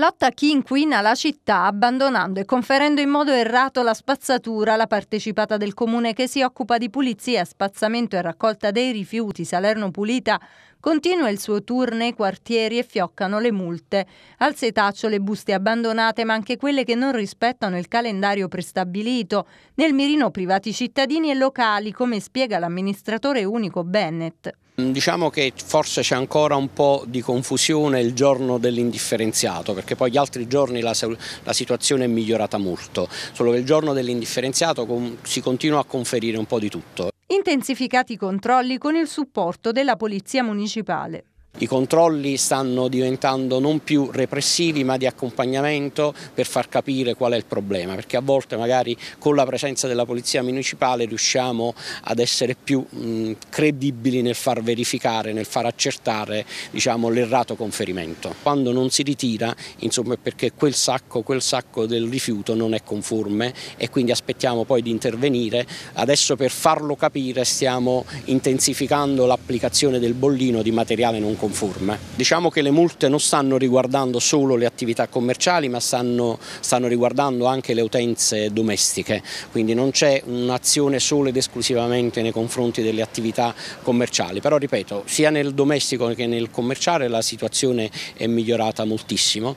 Lotta chi inquina la città abbandonando e conferendo in modo errato la spazzatura alla partecipata del comune che si occupa di pulizia, spazzamento e raccolta dei rifiuti Salerno Pulita Continua il suo tour nei quartieri e fioccano le multe. Al setaccio le buste abbandonate, ma anche quelle che non rispettano il calendario prestabilito. Nel mirino privati cittadini e locali, come spiega l'amministratore unico Bennett. Mm, diciamo che forse c'è ancora un po' di confusione il giorno dell'indifferenziato, perché poi gli altri giorni la, la situazione è migliorata molto, solo che il giorno dell'indifferenziato si continua a conferire un po' di tutto intensificati i controlli con il supporto della Polizia Municipale. I controlli stanno diventando non più repressivi ma di accompagnamento per far capire qual è il problema, perché a volte magari con la presenza della polizia municipale riusciamo ad essere più mh, credibili nel far verificare, nel far accertare diciamo, l'errato conferimento. Quando non si ritira insomma, è perché quel sacco, quel sacco del rifiuto non è conforme e quindi aspettiamo poi di intervenire. Adesso per farlo capire stiamo intensificando l'applicazione del bollino di materiale non conforme conforme. Diciamo che le multe non stanno riguardando solo le attività commerciali ma stanno, stanno riguardando anche le utenze domestiche, quindi non c'è un'azione solo ed esclusivamente nei confronti delle attività commerciali, però ripeto sia nel domestico che nel commerciale la situazione è migliorata moltissimo.